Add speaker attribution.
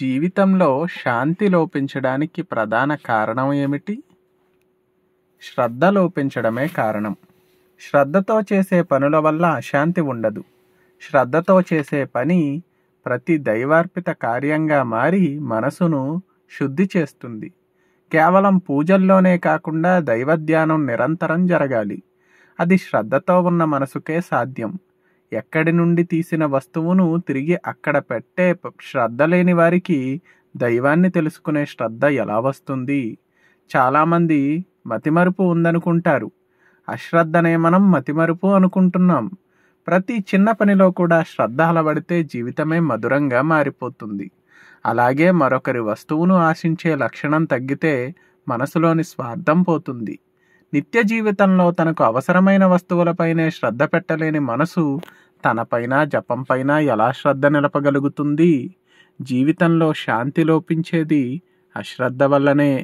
Speaker 1: జీవితంలో శాంతి లోపించడానికి ప్రధాన కారణం ఏమిటి శ్రద్ధ లోపించడమే కారణం శ్రద్ధతో చేసే పనుల వల్ల అశాంతి ఉండదు శ్రద్ధతో చేసే పని ప్రతి దైవార్పిత కార్యంగా మారి మనసును శుద్ధి చేస్తుంది కేవలం పూజల్లోనే కాకుండా దైవధ్యానం నిరంతరం జరగాలి అది శ్రద్ధతో ఉన్న మనసుకే సాధ్యం ఎక్కడి నుండి తీసిన వస్తువును తిరిగి అక్కడ పెట్టే శ్రద్ధ లేని వారికి దైవాన్ని తెలుసుకునే శ్రద్ధ ఎలా వస్తుంది చాలామంది మతిమరుపు ఉందనుకుంటారు అశ్రద్ధనే మనం మతిమరుపు అనుకుంటున్నాం ప్రతి చిన్న పనిలో కూడా శ్రద్ధ అలవడితే జీవితమే మధురంగా మారిపోతుంది అలాగే మరొకరి వస్తువును ఆశించే లక్షణం తగ్గితే మనసులోని స్వార్థం పోతుంది నిత్య జీవితంలో తనకు అవసరమైన వస్తువులపైనే శ్రద్ధ పెట్టలేని మనసు తనపైన జపంపైన ఎలా శ్రద్ధ నిలపగలుగుతుంది జీవితంలో శాంతి లోపించేది అశ్రద్ధ వల్లనే